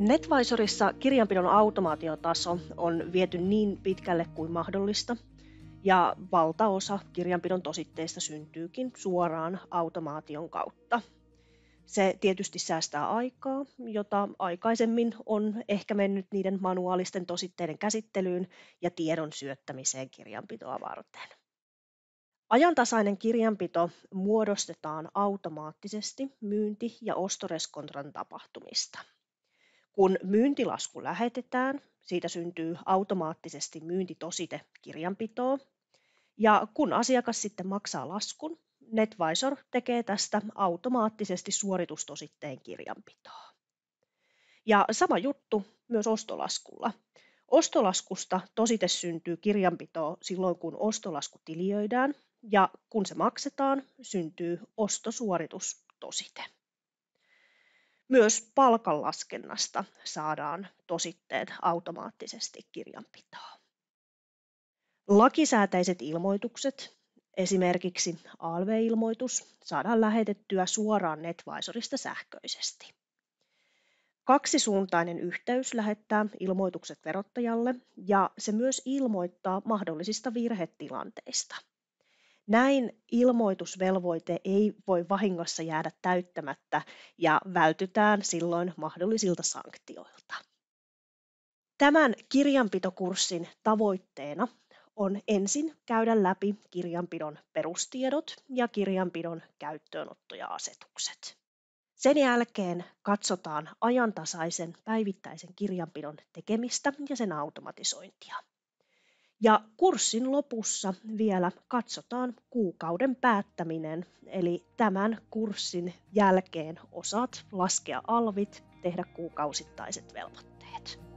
Netvisorissa kirjanpidon automaatiotaso on viety niin pitkälle kuin mahdollista, ja valtaosa kirjanpidon tositteista syntyykin suoraan automaation kautta. Se tietysti säästää aikaa, jota aikaisemmin on ehkä mennyt niiden manuaalisten tositteiden käsittelyyn ja tiedon syöttämiseen kirjanpitoa varten. Ajantasainen kirjanpito muodostetaan automaattisesti myynti- ja ostoreskontran tapahtumista. Kun myyntilasku lähetetään, siitä syntyy automaattisesti myyntitosite kirjanpitoon. Ja kun asiakas sitten maksaa laskun, NetVisor tekee tästä automaattisesti suoritustositteen kirjanpitoa. Ja sama juttu myös ostolaskulla. Ostolaskusta tosite syntyy kirjanpitoa silloin, kun ostolasku tiliöidään, ja kun se maksetaan, syntyy ostosuoritustosite. Myös palkanlaskennasta saadaan tositteet automaattisesti kirjanpitoon. Lakisääteiset ilmoitukset, esimerkiksi ALV-ilmoitus, saadaan lähetettyä suoraan NetVisorista sähköisesti. Kaksisuuntainen yhteys lähettää ilmoitukset verottajalle ja se myös ilmoittaa mahdollisista virhetilanteista – näin ilmoitusvelvoite ei voi vahingossa jäädä täyttämättä ja vältytään silloin mahdollisilta sanktioilta. Tämän kirjanpitokurssin tavoitteena on ensin käydä läpi kirjanpidon perustiedot ja kirjanpidon käyttöönotto ja asetukset. Sen jälkeen katsotaan ajantasaisen päivittäisen kirjanpidon tekemistä ja sen automatisointia. Ja kurssin lopussa vielä katsotaan kuukauden päättäminen, eli tämän kurssin jälkeen osaat laskea alvit, tehdä kuukausittaiset velvoitteet.